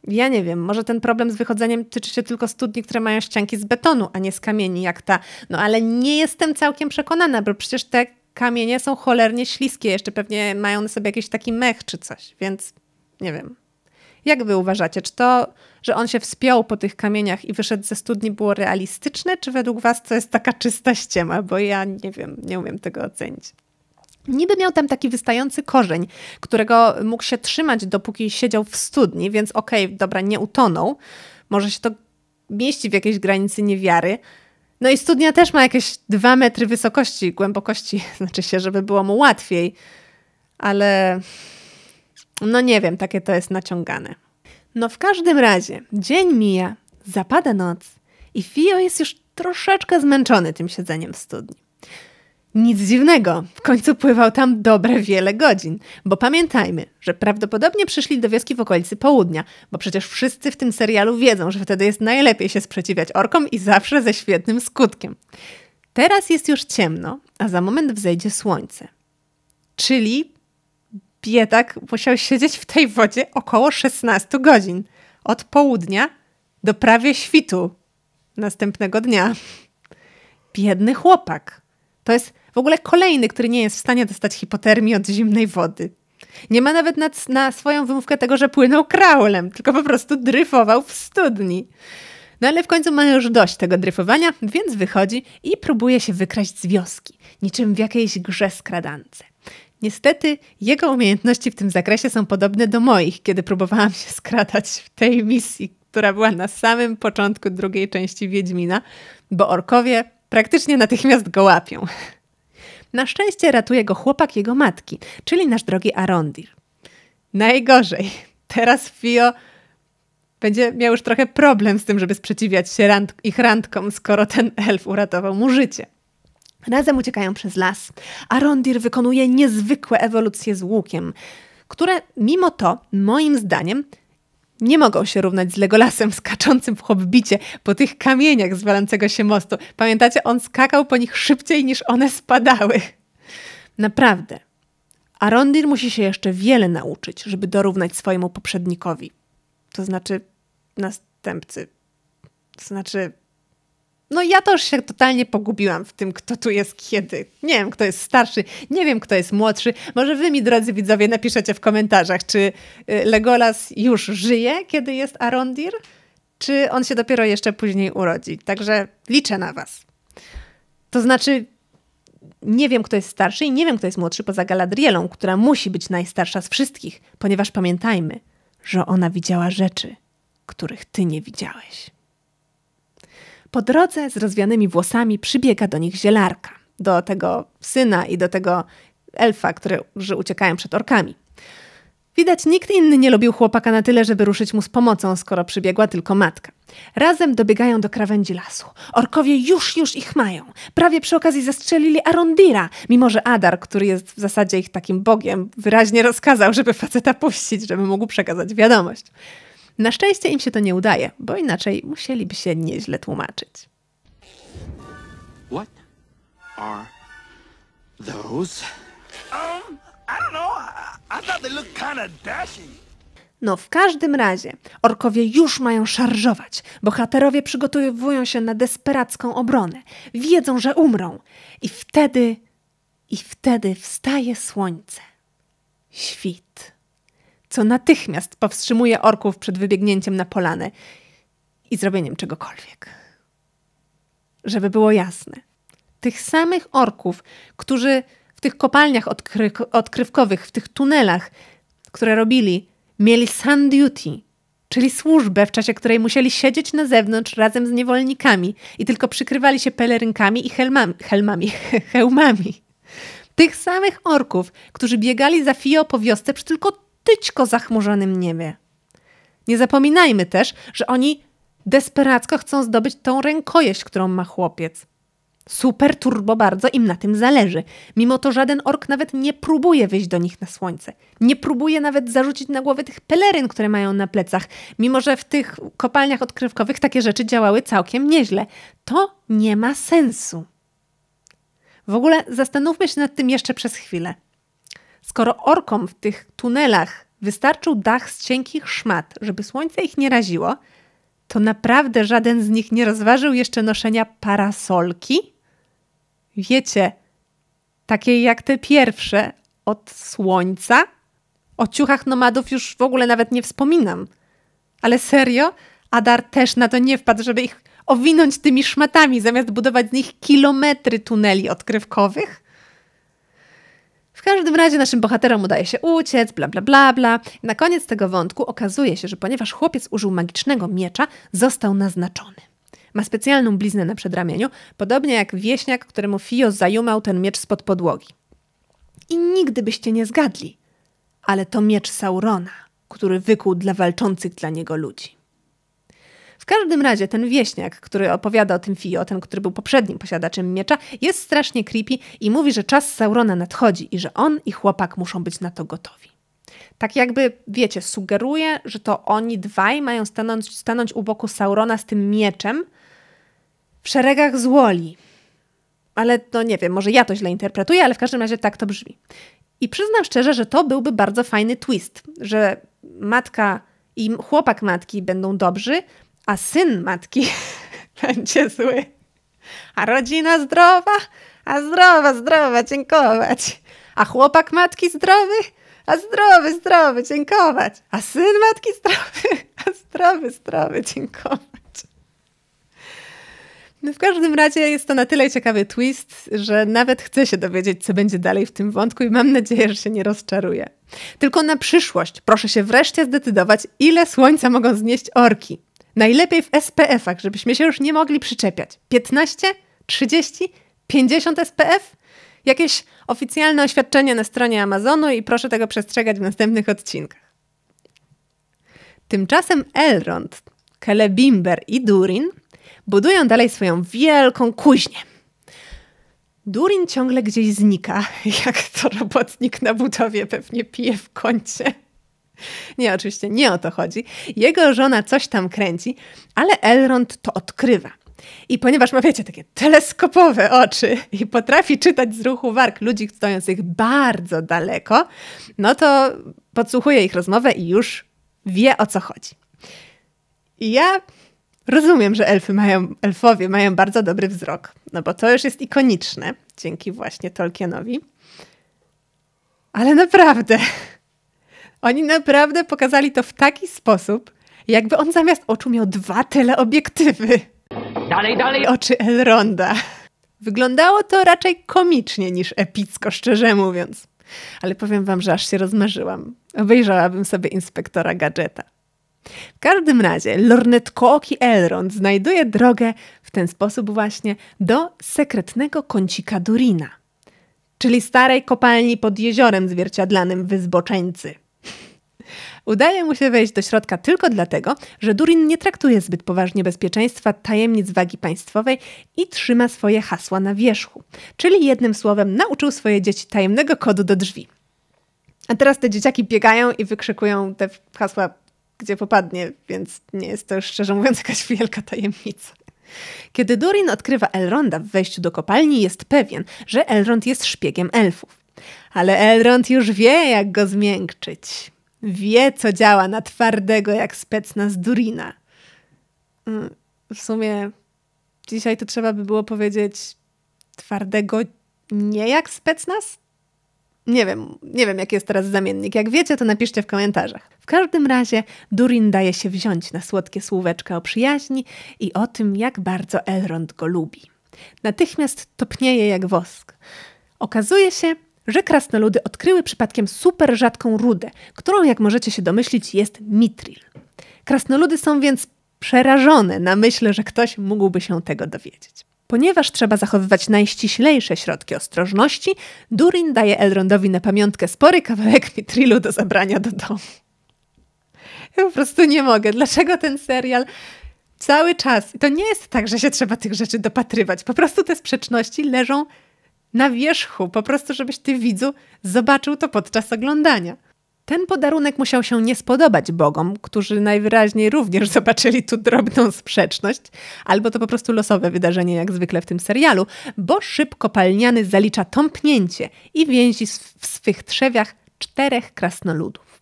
Ja nie wiem, może ten problem z wychodzeniem tyczy się tylko studni, które mają ścianki z betonu, a nie z kamieni, jak ta. No ale nie jestem całkiem przekonana, bo przecież te kamienie są cholernie śliskie, jeszcze pewnie mają na sobie jakiś taki mech czy coś, więc nie wiem. Jak wy uważacie, czy to, że on się wspiął po tych kamieniach i wyszedł ze studni było realistyczne, czy według was to jest taka czysta ściema? Bo ja nie wiem, nie umiem tego ocenić. Niby miał tam taki wystający korzeń, którego mógł się trzymać, dopóki siedział w studni, więc okej, okay, dobra, nie utonął. Może się to mieści w jakiejś granicy niewiary. No i studnia też ma jakieś dwa metry wysokości, głębokości, znaczy się, żeby było mu łatwiej, ale no nie wiem, takie to jest naciągane. No w każdym razie, dzień mija, zapada noc i Fio jest już troszeczkę zmęczony tym siedzeniem w studni. Nic dziwnego, w końcu pływał tam dobre wiele godzin, bo pamiętajmy, że prawdopodobnie przyszli do wioski w okolicy południa, bo przecież wszyscy w tym serialu wiedzą, że wtedy jest najlepiej się sprzeciwiać orkom i zawsze ze świetnym skutkiem. Teraz jest już ciemno, a za moment wzejdzie słońce. Czyli biedak musiał siedzieć w tej wodzie około 16 godzin, od południa do prawie świtu następnego dnia. Biedny chłopak. To jest w ogóle kolejny, który nie jest w stanie dostać hipotermii od zimnej wody. Nie ma nawet na, na swoją wymówkę tego, że płynął kraulem, tylko po prostu dryfował w studni. No ale w końcu ma już dość tego dryfowania, więc wychodzi i próbuje się wykraść z wioski, niczym w jakiejś grze skradance. Niestety, jego umiejętności w tym zakresie są podobne do moich, kiedy próbowałam się skradać w tej misji, która była na samym początku drugiej części Wiedźmina, bo orkowie praktycznie natychmiast go łapią. Na szczęście ratuje go chłopak jego matki, czyli nasz drogi Arondir. Najgorzej. Teraz Fio będzie miał już trochę problem z tym, żeby sprzeciwiać się rand ich randkom, skoro ten elf uratował mu życie. Razem uciekają przez las. Arondir wykonuje niezwykłe ewolucje z łukiem, które mimo to, moim zdaniem, nie mogą się równać z Legolasem skaczącym w Hobbicie po tych kamieniach z walącego się mostu. Pamiętacie, on skakał po nich szybciej niż one spadały. Naprawdę. Arondir musi się jeszcze wiele nauczyć, żeby dorównać swojemu poprzednikowi. To znaczy następcy. To znaczy no ja to już się totalnie pogubiłam w tym, kto tu jest kiedy. Nie wiem, kto jest starszy, nie wiem, kto jest młodszy. Może wy mi, drodzy widzowie, napiszecie w komentarzach, czy y, Legolas już żyje, kiedy jest Arondir, czy on się dopiero jeszcze później urodzi. Także liczę na was. To znaczy, nie wiem, kto jest starszy i nie wiem, kto jest młodszy poza Galadrielą, która musi być najstarsza z wszystkich, ponieważ pamiętajmy, że ona widziała rzeczy, których ty nie widziałeś. Po drodze z rozwianymi włosami przybiega do nich zielarka, do tego syna i do tego elfa, którzy uciekają przed orkami. Widać, nikt inny nie lubił chłopaka na tyle, żeby ruszyć mu z pomocą, skoro przybiegła tylko matka. Razem dobiegają do krawędzi lasu. Orkowie już, już ich mają. Prawie przy okazji zastrzelili Arondira, mimo że Adar, który jest w zasadzie ich takim bogiem, wyraźnie rozkazał, żeby faceta puścić, żeby mógł przekazać wiadomość. Na szczęście im się to nie udaje, bo inaczej musieliby się nieźle tłumaczyć. What are those? Um, I don't know. I, thought they looked kind of dashing. No w każdym razie, orkowie już mają szarżować. Bohaterowie przygotowują się na desperacką obronę. Wiedzą, że umrą. I wtedy, i wtedy wstaje słońce. Świt co natychmiast powstrzymuje orków przed wybiegnięciem na polanę i zrobieniem czegokolwiek. Żeby było jasne, tych samych orków, którzy w tych kopalniach odkry odkrywkowych, w tych tunelach, które robili, mieli sun duty, czyli służbę, w czasie której musieli siedzieć na zewnątrz razem z niewolnikami i tylko przykrywali się pelerynkami i helmami, helmami hełmami. Tych samych orków, którzy biegali za Fio po wiosce przy tylko tyćko zachmurzonym niebie. Nie zapominajmy też, że oni desperacko chcą zdobyć tą rękojeść, którą ma chłopiec. Super turbo bardzo im na tym zależy. Mimo to żaden ork nawet nie próbuje wyjść do nich na słońce. Nie próbuje nawet zarzucić na głowę tych peleryn, które mają na plecach. Mimo że w tych kopalniach odkrywkowych takie rzeczy działały całkiem nieźle. To nie ma sensu. W ogóle zastanówmy się nad tym jeszcze przez chwilę. Skoro orkom w tych tunelach wystarczył dach z cienkich szmat, żeby słońce ich nie raziło, to naprawdę żaden z nich nie rozważył jeszcze noszenia parasolki? Wiecie, takiej jak te pierwsze od słońca? O ciuchach nomadów już w ogóle nawet nie wspominam. Ale serio? Adar też na to nie wpadł, żeby ich owinąć tymi szmatami, zamiast budować z nich kilometry tuneli odkrywkowych? każdym razie naszym bohaterom udaje się uciec, bla bla bla bla. na koniec tego wątku okazuje się, że ponieważ chłopiec użył magicznego miecza, został naznaczony. Ma specjalną bliznę na przedramieniu, podobnie jak wieśniak, któremu Fio zajumał ten miecz spod podłogi. I nigdy byście nie zgadli, ale to miecz Saurona, który wykuł dla walczących dla niego ludzi każdym razie ten wieśniak, który opowiada o tym Fio, ten, który był poprzednim posiadaczem miecza, jest strasznie creepy i mówi, że czas Saurona nadchodzi i że on i chłopak muszą być na to gotowi. Tak jakby, wiecie, sugeruje, że to oni dwaj mają stanąć, stanąć u boku Saurona z tym mieczem w szeregach złoli. Ale no nie wiem, może ja to źle interpretuję, ale w każdym razie tak to brzmi. I przyznam szczerze, że to byłby bardzo fajny twist, że matka i chłopak matki będą dobrzy, a syn matki będzie zły. A rodzina zdrowa? A zdrowa, zdrowa, dziękować. A chłopak matki zdrowy? A zdrowy, zdrowy, dziękować. A syn matki zdrowy? A zdrowy, zdrowy, dziękować. No w każdym razie jest to na tyle ciekawy twist, że nawet chcę się dowiedzieć, co będzie dalej w tym wątku i mam nadzieję, że się nie rozczaruję. Tylko na przyszłość proszę się wreszcie zdecydować, ile słońca mogą znieść orki. Najlepiej w SPF-ach, żebyśmy się już nie mogli przyczepiać. 15, 30, 50 SPF? Jakieś oficjalne oświadczenie na stronie Amazonu i proszę tego przestrzegać w następnych odcinkach. Tymczasem Elrond, Celebimber i Durin budują dalej swoją wielką kuźnię. Durin ciągle gdzieś znika, jak to robotnik na budowie pewnie pije w kącie. Nie, oczywiście nie o to chodzi. Jego żona coś tam kręci, ale Elrond to odkrywa. I ponieważ ma, wiecie, takie teleskopowe oczy i potrafi czytać z ruchu warg ludzi stojących bardzo daleko, no to podsłuchuje ich rozmowę i już wie o co chodzi. I ja rozumiem, że elfy mają, elfowie mają bardzo dobry wzrok, no bo to już jest ikoniczne dzięki właśnie Tolkienowi. Ale naprawdę, oni naprawdę pokazali to w taki sposób, jakby on zamiast oczu miał dwa teleobiektywy. Dalej, dalej! Oczy Elronda. Wyglądało to raczej komicznie niż epicko, szczerze mówiąc. Ale powiem wam, że aż się rozmarzyłam. Obejrzałabym sobie inspektora gadżeta. W każdym razie lornetkooki Elrond znajduje drogę w ten sposób właśnie do sekretnego kącika Durina, czyli starej kopalni pod jeziorem zwierciadlanym wyzboczeńcy. Udaje mu się wejść do środka tylko dlatego, że Durin nie traktuje zbyt poważnie bezpieczeństwa tajemnic wagi państwowej i trzyma swoje hasła na wierzchu. Czyli jednym słowem nauczył swoje dzieci tajemnego kodu do drzwi. A teraz te dzieciaki biegają i wykrzykują te hasła gdzie popadnie, więc nie jest to już szczerze mówiąc jakaś wielka tajemnica. Kiedy Durin odkrywa Elronda w wejściu do kopalni, jest pewien, że Elrond jest szpiegiem elfów. Ale Elrond już wie, jak go zmiękczyć. Wie, co działa na twardego jak specna z Durina. Mm, w sumie dzisiaj to trzeba by było powiedzieć twardego nie jak specnaz? Nie wiem, nie wiem jaki jest teraz zamiennik. Jak wiecie, to napiszcie w komentarzach. W każdym razie Durin daje się wziąć na słodkie słóweczka o przyjaźni i o tym, jak bardzo Elrond go lubi. Natychmiast topnieje jak wosk. Okazuje się, że krasnoludy odkryły przypadkiem super rzadką rudę, którą, jak możecie się domyślić, jest mitril. Krasnoludy są więc przerażone na myśl, że ktoś mógłby się tego dowiedzieć. Ponieważ trzeba zachowywać najściślejsze środki ostrożności, Durin daje Elrondowi na pamiątkę spory kawałek mitrilu do zabrania do domu. Ja po prostu nie mogę. Dlaczego ten serial cały czas... I to nie jest tak, że się trzeba tych rzeczy dopatrywać. Po prostu te sprzeczności leżą na wierzchu, po prostu żebyś ty widzu zobaczył to podczas oglądania. Ten podarunek musiał się nie spodobać bogom, którzy najwyraźniej również zobaczyli tu drobną sprzeczność, albo to po prostu losowe wydarzenie, jak zwykle w tym serialu, bo szybko palniany zalicza tąpnięcie i więzi w swych trzewiach czterech krasnoludów.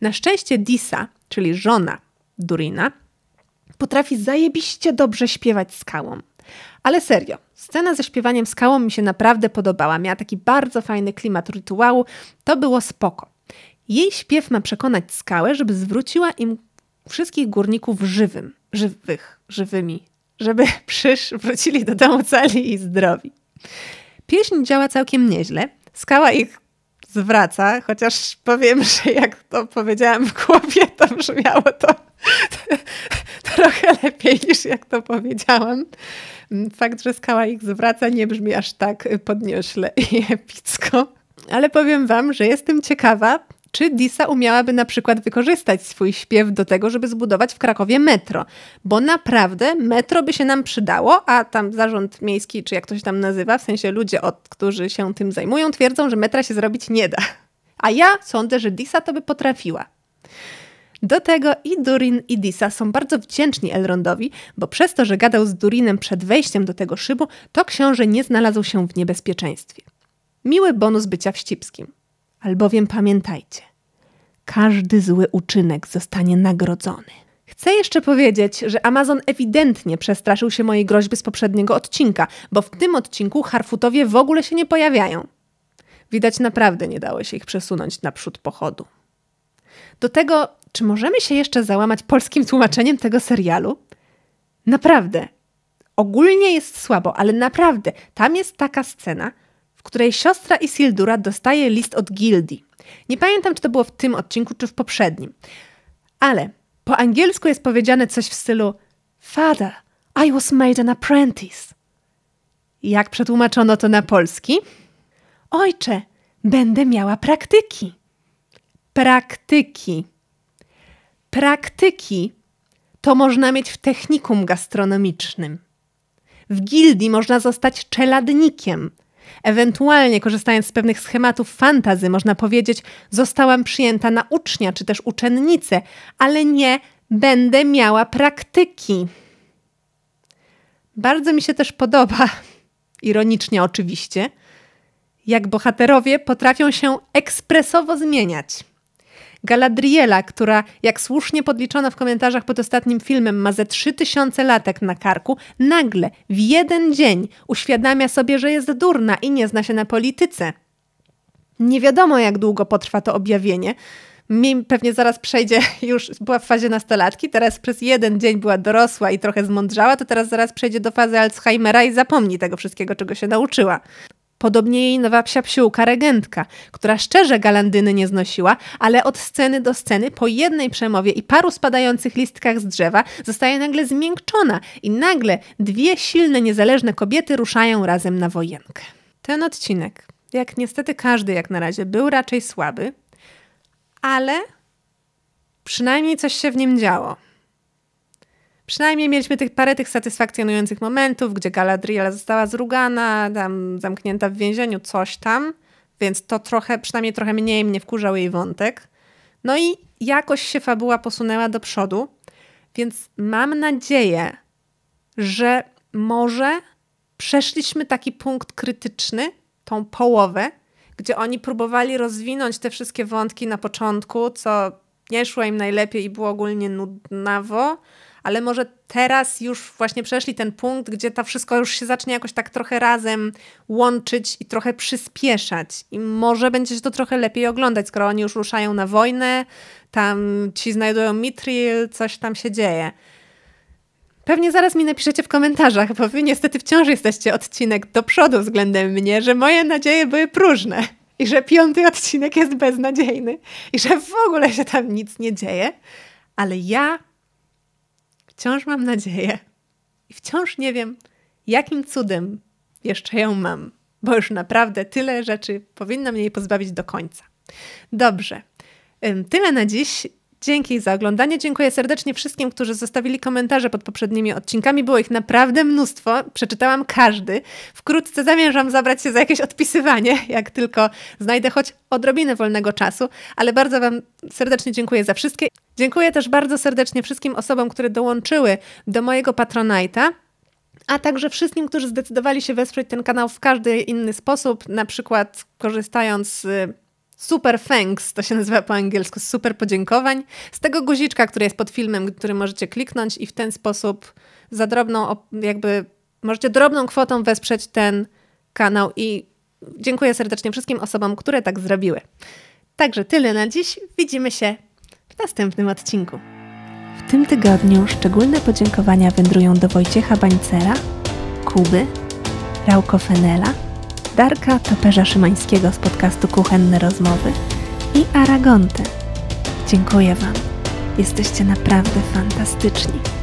Na szczęście Disa, czyli żona Durina, potrafi zajebiście dobrze śpiewać skałą. Ale serio, scena ze śpiewaniem skałą mi się naprawdę podobała. Miała taki bardzo fajny klimat rytuału, to było spoko. Jej śpiew ma przekonać skałę, żeby zwróciła im wszystkich górników żywym, żywych, żywymi, żeby przysz wrócili do domu cali i zdrowi. Pieśń działa całkiem nieźle. Skała ich zwraca, chociaż powiem, że jak to powiedziałam w głowie, to brzmiało to, to trochę lepiej niż jak to powiedziałam. Mm, fakt, że skała ich zwraca, nie brzmi aż tak podniośle i epicko. Ale powiem Wam, że jestem ciekawa, czy Disa umiałaby na przykład wykorzystać swój śpiew do tego, żeby zbudować w Krakowie metro? Bo naprawdę metro by się nam przydało, a tam zarząd miejski, czy jak to się tam nazywa, w sensie ludzie, od, którzy się tym zajmują, twierdzą, że metra się zrobić nie da. A ja sądzę, że Disa to by potrafiła. Do tego i Durin i Disa są bardzo wdzięczni Elrondowi, bo przez to, że gadał z Durinem przed wejściem do tego szybu, to książę nie znalazł się w niebezpieczeństwie. Miły bonus bycia wścibskim. Albowiem pamiętajcie, każdy zły uczynek zostanie nagrodzony. Chcę jeszcze powiedzieć, że Amazon ewidentnie przestraszył się mojej groźby z poprzedniego odcinka, bo w tym odcinku harfutowie w ogóle się nie pojawiają. Widać naprawdę nie dało się ich przesunąć naprzód pochodu. Do tego, czy możemy się jeszcze załamać polskim tłumaczeniem tego serialu? Naprawdę. Ogólnie jest słabo, ale naprawdę, tam jest taka scena, w której siostra Isildura dostaje list od Gildi. Nie pamiętam, czy to było w tym odcinku, czy w poprzednim. Ale po angielsku jest powiedziane coś w stylu Father, I was made an apprentice. Jak przetłumaczono to na polski? Ojcze, będę miała praktyki. Praktyki. Praktyki to można mieć w technikum gastronomicznym. W gildii można zostać czeladnikiem, Ewentualnie korzystając z pewnych schematów fantazy, można powiedzieć, zostałam przyjęta na ucznia czy też uczennicę, ale nie będę miała praktyki. Bardzo mi się też podoba, ironicznie oczywiście, jak bohaterowie potrafią się ekspresowo zmieniać. Galadriela, która, jak słusznie podliczono w komentarzach pod ostatnim filmem, ma ze 3000 latek na karku, nagle, w jeden dzień, uświadamia sobie, że jest durna i nie zna się na polityce. Nie wiadomo, jak długo potrwa to objawienie. pewnie zaraz przejdzie, już była w fazie nastolatki, teraz przez jeden dzień była dorosła i trochę zmądrzała, to teraz zaraz przejdzie do fazy Alzheimera i zapomni tego wszystkiego, czego się nauczyła. Podobnie jej nowa psia psiułka regentka, która szczerze galandyny nie znosiła, ale od sceny do sceny po jednej przemowie i paru spadających listkach z drzewa zostaje nagle zmiękczona i nagle dwie silne, niezależne kobiety ruszają razem na wojenkę. Ten odcinek, jak niestety każdy jak na razie, był raczej słaby, ale przynajmniej coś się w nim działo. Przynajmniej mieliśmy tych parę tych satysfakcjonujących momentów, gdzie Galadriel została zrugana, tam zamknięta w więzieniu, coś tam, więc to trochę, przynajmniej trochę mniej mnie wkurzał jej wątek. No i jakoś się fabuła posunęła do przodu, więc mam nadzieję, że może przeszliśmy taki punkt krytyczny, tą połowę, gdzie oni próbowali rozwinąć te wszystkie wątki na początku, co nie szło im najlepiej i było ogólnie nudnawo ale może teraz już właśnie przeszli ten punkt, gdzie to wszystko już się zacznie jakoś tak trochę razem łączyć i trochę przyspieszać. I może będzie się to trochę lepiej oglądać, skoro oni już ruszają na wojnę, tam ci znajdują Mithril, coś tam się dzieje. Pewnie zaraz mi napiszecie w komentarzach, bo wy niestety wciąż jesteście odcinek do przodu względem mnie, że moje nadzieje były próżne i że piąty odcinek jest beznadziejny i że w ogóle się tam nic nie dzieje. Ale ja wciąż mam nadzieję i wciąż nie wiem, jakim cudem jeszcze ją mam, bo już naprawdę tyle rzeczy powinno mnie jej pozbawić do końca. Dobrze, tyle na dziś Dzięki za oglądanie. Dziękuję serdecznie wszystkim, którzy zostawili komentarze pod poprzednimi odcinkami. Było ich naprawdę mnóstwo. Przeczytałam każdy. Wkrótce zamierzam zabrać się za jakieś odpisywanie, jak tylko znajdę choć odrobinę wolnego czasu. Ale bardzo Wam serdecznie dziękuję za wszystkie. Dziękuję też bardzo serdecznie wszystkim osobom, które dołączyły do mojego patronajta. a także wszystkim, którzy zdecydowali się wesprzeć ten kanał w każdy inny sposób, na przykład korzystając z super thanks, to się nazywa po angielsku, super podziękowań, z tego guziczka, który jest pod filmem, który możecie kliknąć i w ten sposób za drobną, jakby możecie drobną kwotą wesprzeć ten kanał i dziękuję serdecznie wszystkim osobom, które tak zrobiły. Także tyle na dziś. Widzimy się w następnym odcinku. W tym tygodniu szczególne podziękowania wędrują do Wojciecha Bańcera, Kuby, Fenela. Darka Toperza Szymańskiego z podcastu Kuchenne Rozmowy i Aragonty. Dziękuję Wam. Jesteście naprawdę fantastyczni.